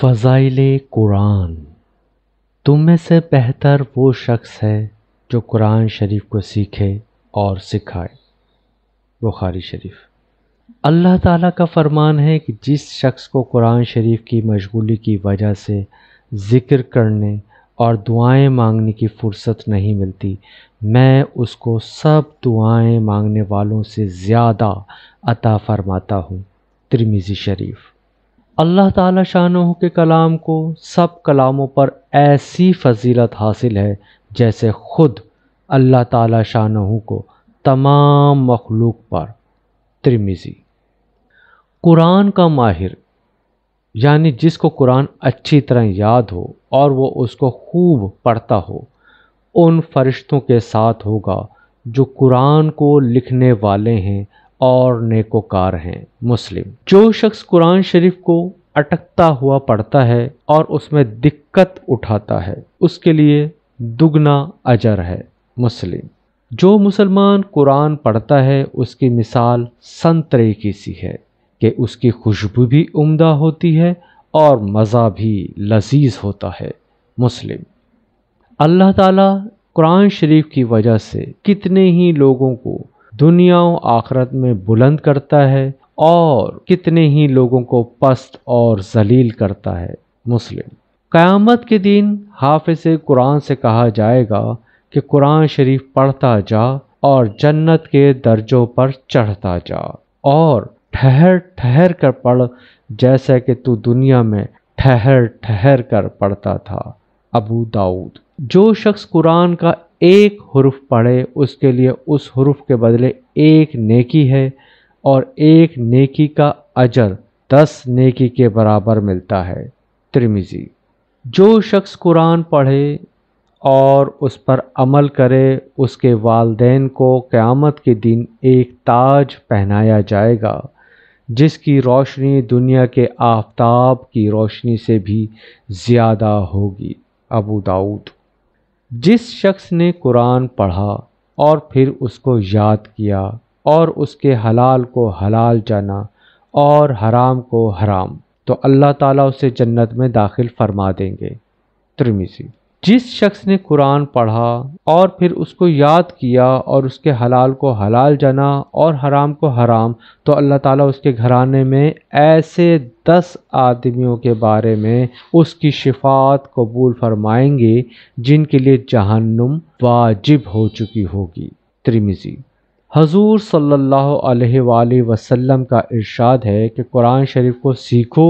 फ़ज़ाइल कुरान तुम में से बेहतर वो शख्स है जो कुरान शरीफ को सीखे और सिखाए बुखारी शरीफ अल्लाह ताला का फ़रमान है कि जिस शख्स को कुरान शरीफ की मशगूली की वजह से ज़िक्र करने और दुआएं मांगने की फ़ुर्सत नहीं मिलती मैं उसको सब दुआएं मांगने वालों से ज़्यादा अता फ़रमाता हूँ तिरमिज़ी शरीफ़ अल्लाह ताला शाह के कलाम को सब कलामों पर ऐसी फजीलत हासिल है जैसे ख़ुद अल्लाह ताला शाह को तमाम मखलूक पर त्रिमिज़ी कुरान का माहिर यानी जिसको कुरान अच्छी तरह याद हो और वो उसको खूब पढ़ता हो उन फरिश्तों के साथ होगा जो कुरान को लिखने वाले हैं और नेकोकार हैं मुस्लिम जो शख्स कुरान शरीफ को अटकता हुआ पढ़ता है और उसमें दिक्कत उठाता है उसके लिए दुगना अजर है मुस्लिम जो मुसलमान कुरान पढ़ता है उसकी मिसाल संतरे की सी है कि उसकी खुशबू भी उम्दा होती है और मज़ा भी लजीज होता है मुस्लिम अल्लाह ताला कुरान शरीफ की वजह से कितने ही लोगों को दुनिया आखरत में बुलंद करता है और कितने ही लोगों को पस्त और जलील करता है मुस्लिम क़यामत के दिन हाफिज कुरान से कहा जाएगा कि कुरान शरीफ पढ़ता जा और जन्नत के दर्जों पर चढ़ता जा और ठहर ठहर कर पढ़ जैसा कि तू दुनिया में ठहर ठहर कर पढ़ता था अबू दाऊद जो शख्स कुरान का एक हरूफ पढ़े उसके लिए उस हरूफ के बदले एक नेकी है और एक नेकी का अजर दस नेकी के बराबर मिलता है त्रिमिजी जो शख्स कुरान पढ़े और उस पर अमल करे उसके वालदेन को क़यामत के दिन एक ताज पहनाया जाएगा जिसकी रोशनी दुनिया के आफ्ताब की रोशनी से भी ज़्यादा होगी अबू दाऊद जिस शख्स ने कुरान पढ़ा और फिर उसको याद किया और उसके हलाल को हलाल जाना और हराम को हराम तो अल्लाह ताला उसे जन्नत में दाखिल फरमा देंगे त्रिमिसी जिस शख्स ने कुरान पढ़ा और फिर उसको याद किया और उसके हलाल को हलाल जाना और हराम को हराम तो अल्लाह ताला उसके घराने में ऐसे दस आदमियों के बारे में उसकी शिफात कबूल फरमाएंगे जिनके लिए जहन्नुम वाजिब हो चुकी होगी त्रिमिज़ी हजूर सल्ला वसलम वसल्लम का इरशाद है कि कुरान शरीफ को सीखो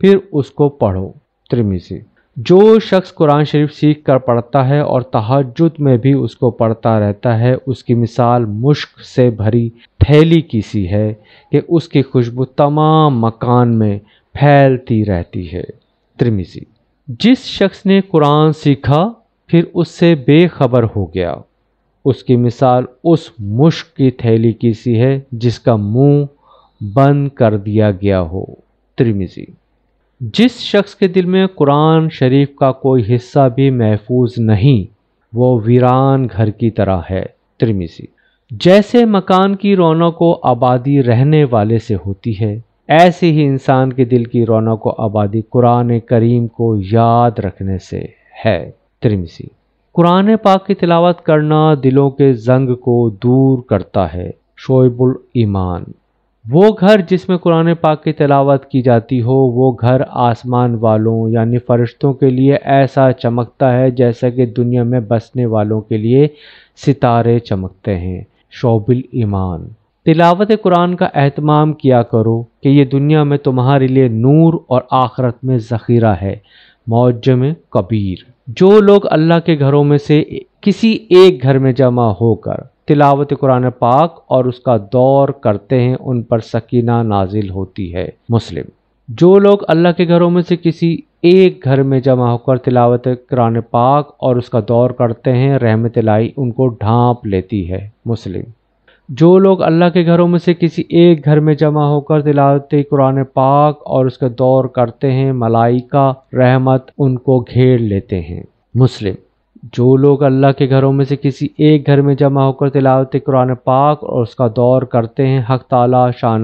फिर उसको पढ़ो त्रिमिज़ी जो शख्स कुरान शरीफ सीख कर पढ़ता है और तहजद में भी उसको पढ़ता रहता है उसकी मिसाल मुश्क से भरी थैली की सी है कि उसकी खुशबू तमाम मकान में फैलती रहती है त्रिमिजी जिस शख्स ने कुरान सीखा फिर उससे बेखबर हो गया उसकी मिसाल उस मुश्क की थैली की सी है जिसका मुंह बंद कर दिया गया हो त्रिमिजी जिस शख्स के दिल में कुरान शरीफ का कोई हिस्सा भी महफूज नहीं वो वीरान घर की तरह है त्रिमिसी जैसे मकान की रौनक को आबादी रहने वाले से होती है ऐसे ही इंसान के दिल की रौनक को आबादी कुरान करीम को याद रखने से है त्रिमिसी कुरान पाक की तिलावत करना दिलों के जंग को दूर करता है शोएबुल ईमान वो घर जिसमें कुरान पाक की तलावत की जाती हो वो घर आसमान वालों यानी फ़रिश्तों के लिए ऐसा चमकता है जैसा कि दुनिया में बसने वालों के लिए सितारे चमकते हैं शोबिल ईमान तिलावत कुरान का अहतमाम किया करो कि ये दुनिया में तुम्हारे लिए नूर और आखरत में ज़ख़ीरा है मौजम कबीर जो लोग अल्लाह के घरों में से किसी एक घर में जमा होकर तिलावत कुरान पाक और उसका दौर करते हैं उन पर सकीना नाजिल होती है मुस्लिम जो लोग अल्लाह के घरों में से किसी एक घर में जमा होकर तिलावत कुरान पाक और उसका दौर करते हैं रहमत लाई उनको ढांप लेती है मुस्लिम जो लोग अल्लाह के घरों में से किसी एक घर में जमा होकर तिलावत कुरान पाक और उसका दौर करते हैं मलाइका रहमत उनको घेर लेते हैं मुस्लिम जो लोग अल्लाह के घरों में से किसी एक घर में जमा होकर तिलावत कुरान पाक और उसका दौर करते हैं हक ताला शाह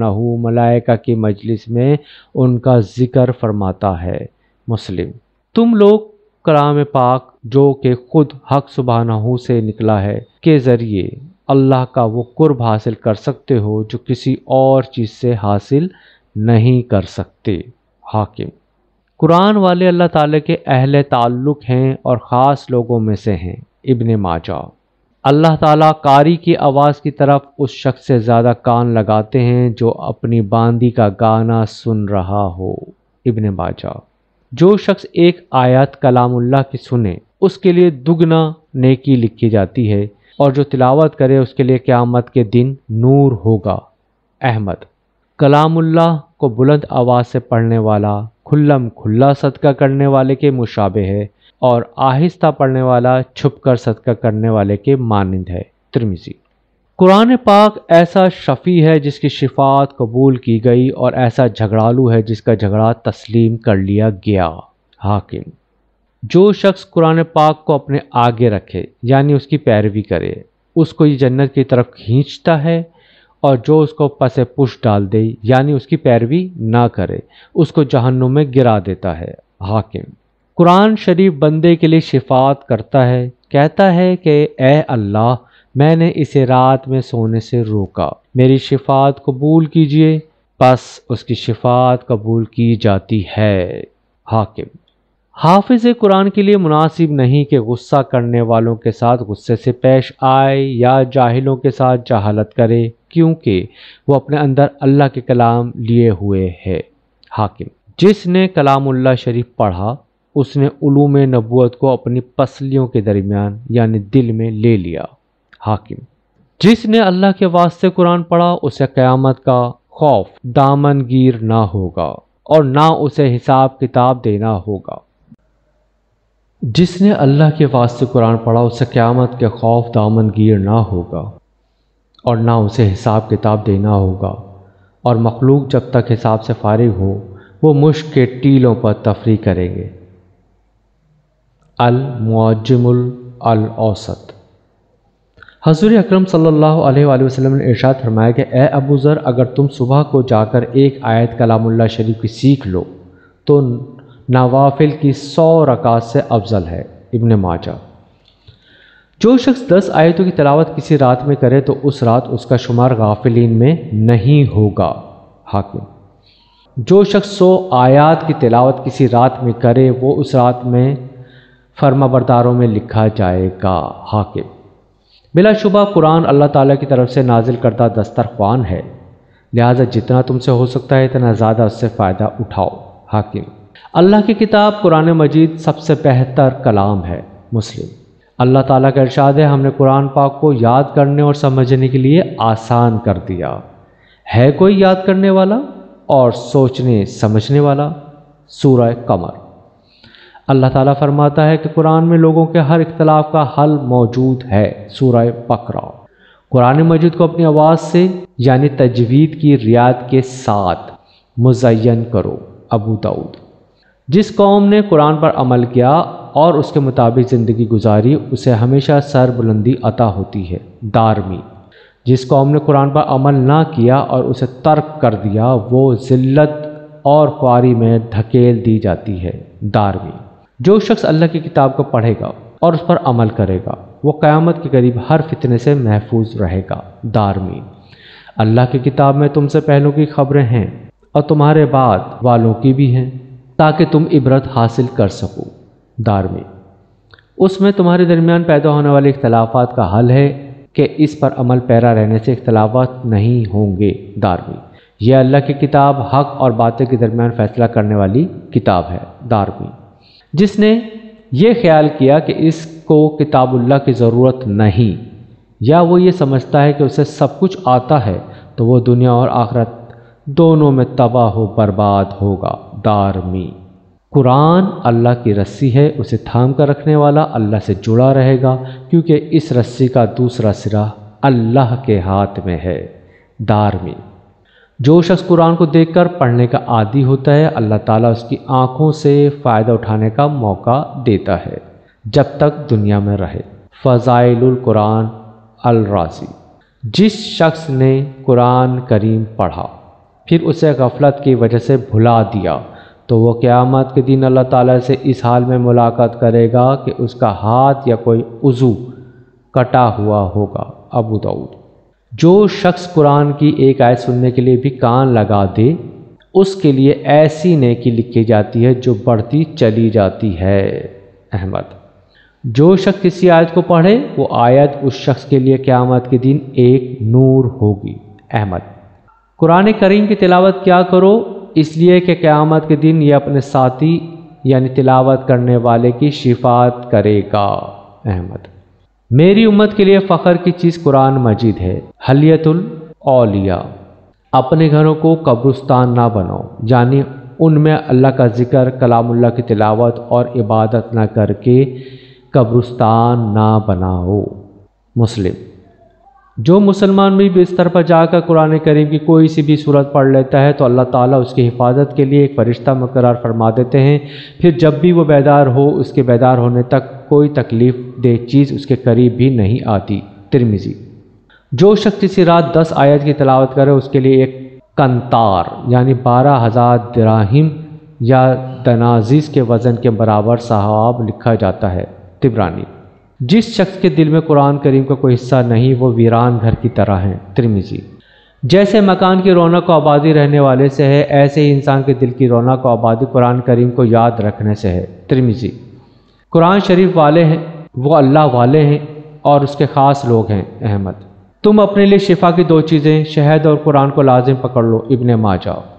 मलाइका की मजलिस में उनका ज़िक्र फरमाता है मुस्लिम तुम लोग कलाम पाक जो कि खुद हक सुबहानहू से निकला है के ज़रिए अल्लाह का वो कुर्ब हासिल कर सकते हो जो किसी और चीज़ से हासिल नहीं कर सकते हाकिम कुरान वाले अल्लाह ताला के अहल ताल्लुक़ हैं और ख़ास लोगों में से हैं इबन माजा अल्लाह ताला कारी की आवाज़ की तरफ उस शख्स से ज़्यादा कान लगाते हैं जो अपनी बांदी का गाना सुन रहा हो इबन माजा जो शख्स एक आयत कलामुल्लाह की सुने उसके लिए दुगना नेकी लिखी जाती है और जो तिलावत करे उसके लिए क़्यामत के दिन नूर होगा अहमद कलामुल्लाह को बुलंद आवाज़ से पढ़ने वाला खुल्लम खुल्ला सदका करने वाले के मुशाबे है और आहिस्ता पढ़ने वाला छुप कर सदका करने वाले के मानंद है त्रिमिजी कुरान पाक ऐसा शफ़ी है जिसकी शिफात कबूल की गई और ऐसा झगड़ालू है जिसका झगड़ा तस्लीम कर लिया गया हाकिम जो शख्स कुरान पाक को अपने आगे रखे यानी उसकी पैरवी करे उसको ये जन्नत की तरफ खींचता है और जो उसको पस पुश डाल दे यानी उसकी पैरवी ना करे उसको जहन्नुम में गिरा देता है हाकिम कुरान शरीफ बंदे के लिए शिफात करता है कहता है कि ए अल्लाह मैंने इसे रात में सोने से रोका मेरी शिफात कबूल कीजिए बस उसकी शिफात कबूल की जाती है हाकिम हाफिज कुरान के लिए मुनासिब नहीं कि गुस्सा करने वालों के साथ गुस्से से पेश आए या जाहिलों के साथ जहालत करे क्योंकि वह अपने अंदर अल्लाह के कलाम लिए हुए है हाकिम जिसने कलामुल्ला शरीफ पढ़ा उसने उलूम नबूत को अपनी पसलियों के दरमियान यानी दिल में ले लिया हाकिम जिसने अल्लाह के वास्ते कुरान पढ़ा उसे क़यामत का खौफ दामनगीर ना होगा और ना उसे हिसाब किताब देना होगा जिसने अल्लाह के वास्ते कुरान पढ़ा उसे क़्यामत के खौफ दामनगीर ना होगा और ना उसे हिसाब किताब देना होगा और मखलूक जब तक हिसाब से फारिग हो वो मुश्क के टीलों पर तफरी करेंगे अल औसत हजूर अक्रम सल्लल्लाहु अलैहि वसल्लम ने इर्शाद फरमाया कि ए अबू ज़र अगर तुम सुबह को जाकर एक आयत कलामुल्ला शरीफ की सीख लो तो नवाफिल की सौ रकात से अफजल है इबन माजा जो शख्स दस आयतों की तलावत किसी रात में करे तो उस रात उसका शुमार गाफिलीन में नहीं होगा हाकिम जो शख्स सौ आयात की तलावत किसी रात में करे वो उस रात में फर्माबरदारों में लिखा जाएगा हाकिम बिलाशुबा कुरान अल्लाह ताला की तरफ से नाजिल करदा दस्तरखान है लिहाजा जितना तुमसे हो सकता है इतना ज़्यादा उससे फ़ायदा उठाओ हाकिम अल्लाह की किताब कुरान मजीद सबसे बेहतर कलाम है मुस्लिम अल्लाह ताला का इरशाद है हमने कुरान पाक को याद करने और समझने के लिए आसान कर दिया है कोई याद करने वाला और सोचने समझने वाला सूरह कमर अल्लाह ताला फरमाता है कि कुरान में लोगों के हर इख्तलाफ का हल मौजूद है सूरह बकरा कुरान मजीद को अपनी आवाज़ से यानी तजवीद की रियायत के साथ मुजयन करो अबू दाऊद जिस कौम ने कुरान पर अमल किया और उसके मुताबिक ज़िंदगी गुजारी उसे हमेशा सर बुलंदी अता होती है दारमी जिस कौम ने कुरान पर अमल ना किया और उसे तर्क कर दिया वो ज़िल्लत और ख्वारी में धकेल दी जाती है दारमी जो शख्स अल्लाह की किताब को पढ़ेगा और उस पर अमल करेगा वो क़्यामत के करीब हर फितने से महफूज रहेगा दारमी अल्लाह की किताब में तुमसे पहलों की खबरें हैं और तुम्हारे बाद वालों की भी हैं ताकि तुम इबरत हासिल कर सको दार में उसमें तुम्हारे दरमियान पैदा होने वाले इख्तलाफात का हल है कि इस पर अमल पैरा रहने से इख्तलाफात नहीं होंगे दार में यह अल्लाह की किताब हक और बातें के दरमियान फ़ैसला करने वाली किताब है दार में जिसने ये ख्याल किया कि इसको किताबुल्लाह की ज़रूरत नहीं या वो ये समझता है कि उसे सब कुछ आता है तो वो दुनिया और आखरत दोनों में तबाह हो बर्बाद होगा दारमी मी कुरान अल्लाह की रस्सी है उसे थाम कर रखने वाला अल्लाह से जुड़ा रहेगा क्योंकि इस रस्सी का दूसरा सिरा अल्लाह के हाथ में है दार जो शख्स कुरान को देखकर पढ़ने का आदि होता है अल्लाह ताला उसकी आँखों से फ़ायदा उठाने का मौका देता है जब तक दुनिया में रहे फ़जाइल कुरान अलराजी जिस शख्स ने कुरान करीम पढ़ा फिर उसे गफलत की वजह से भुला दिया तो वो क़्यामत के दिन अल्लाह ताला से इस हाल में मुलाकात करेगा कि उसका हाथ या कोई उज़ू कटा हुआ होगा अबू दाऊद जो शख्स कुरान की एक आयत सुनने के लिए भी कान लगा दे उसके लिए ऐसी नेकी लिखी जाती है जो बढ़ती चली जाती है अहमद जो शख्स किसी आयत को पढ़े वो आयत उस शख्स के लिए क़्यामत के दिन एक नूर होगी अहमद कुरान करीम की तिलावत क्या करो इसलिए कि क़्यामत के दिन यह अपने साथी यानी तिलावत करने वाले की शिफात करेगा अहमद मेरी उम्मत के लिए फ़ख्र की चीज़ कुरान मजीद है हलियतुल औलिया अपने घरों को कब्रस्तान ना बनाओ यानी उनमें अल्लाह का जिक्र कलामुल्ला की तिलावत और इबादत ना करके कब्रस्तान ना बनाओ मुस्लिम जो मुसलमान भी बिस्तर पर जाकर कुरान करीम की कोई सी भी सूरत पढ़ लेता है तो अल्लाह ताला उसकी हिफाजत के लिए एक फ़रिश्ता मकरार फरमा देते हैं फिर जब भी वो बेदार हो उसके बेदार होने तक कोई तकलीफ़ दे चीज़ उसके करीब भी नहीं आती तिरमिजी जो शख्स किसी रात दस आयत की तलावत करे उसके लिए एक कंतार यानी बारह हज़ार दराहिम या तनाजिस के वज़न के बराबर सहाब लिखा जाता है तिबरानी जिस शख्स के दिल में कुरान करीम का कोई हिस्सा नहीं वो वीरान घर की तरह है त्रिमिजी जैसे मकान की रौनक आबादी रहने वाले से है ऐसे ही इंसान के दिल की रौनक आबादी कुरान करीम को याद रखने से है त्रिमिजी कुरान शरीफ वाले हैं वो अल्लाह वाले हैं और उसके ख़ास लोग हैं अहमद तुम अपने लिए शिफा की दो चीज़ें शहद और कुरान को लाजिम पकड़ लो इबन जाओ